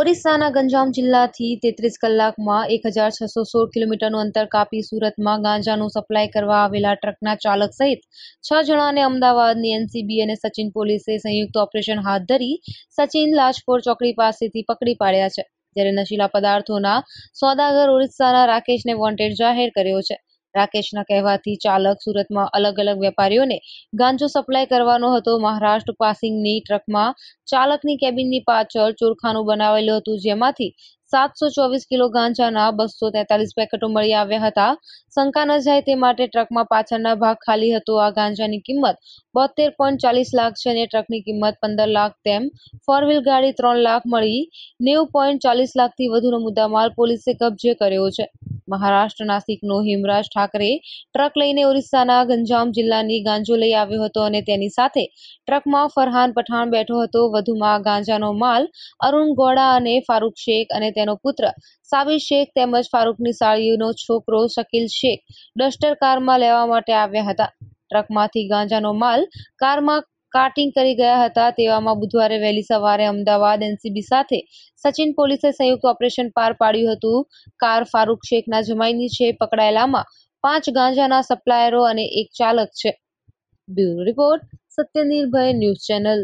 ઓરિસ્સાના ગંજામ જિલ્લાથી તેત્રીસ કલાકમાં એક હજાર છસો સોળ કિલોમીટરનું અંતર કાપી સુરતમાં ગાંજાનું સપ્લાય કરવા આવેલા ટ્રકના ચાલક સહિત છ જણાને અમદાવાદની એનસીબી અને સચિન પોલીસે સંયુક્ત ઓપરેશન હાથ ધરી સચિન લાજપોર ચોકડી પાસેથી પકડી પાડ્યા છે જ્યારે નશીલા પદાર્થોના સોદાગર ઓરિસ્સાના રાકેશને વોન્ટેડ જાહેર કર્યો છે રાકેશના કહેવાથી ચાલક સુરતમાં અલગ અલગ વેપારીઓને ગાંજો સપ્લાય કરવાનો હતો મહારાષ્ટ્ર પાસિંગની ટ્રકમાં ચાલકની કેબિનની પાછળ ચોરખાનું બનાવેલું હતું જેમાંથી સાતસો ચોવીસ કિલો ગાંજાના બસો તેતાલીસ પેકેટો મળી આવ્યા હતા શંકા ન જાય તે માટે ટ્રકમાં પાછળના ભાગ ખાલી હતો આ ગાંજાની કિંમત બોતેર પોઈન્ટ ચાલીસ લાખ છે અને ટ્રકની કિંમત પંદર લાખ તેમ ફોર વ્હીલ ગાડી ત્રણ લાખ મળી નેવું પોઈન્ટ ચાલીસ લાખથી વધુનો મુદ્દામાલ પોલીસે કબજે કર્યો છે મહારાષ્ટ્રના શીખનો હિમરાજ ઠાકરે ટ્રક લઈને ઓરિસ્સાના ગંજામ જિલ્લાની ગાંજો લઈ આવ્યો હતો અને તેની સાથે ટ્રકમાં ફરહાન પઠાણ બેઠો હતો વધુમાં ગાંજાનો માલ અરુણ ગોડા અને ફારૂક શેખ અને તેનો પુત્ર સાબિર શેખ તેમજ ફારૂકની સાળીનો છોકરો શકીલ શેખ ડસ્ટર કારમાં લેવા માટે આવ્યા હતા ટ્રકમાંથી ગાંજાનો માલ કારમાં કાર્ટિંગ કરી ગયા હતા તેવામાં બુધવારે વહેલી સવારે અમદાવાદ એનસીબી સાથે સચિન પોલીસે સંયુક્ત ઓપરેશન પાર પાડ્યું હતું કાર ફારૂક શેખના જમાઈની છે પકડાયેલામાં પાંચ ગાંજાના સપ્લાયરો અને એક ચાલક છે bureau report Satyanirbhay news channel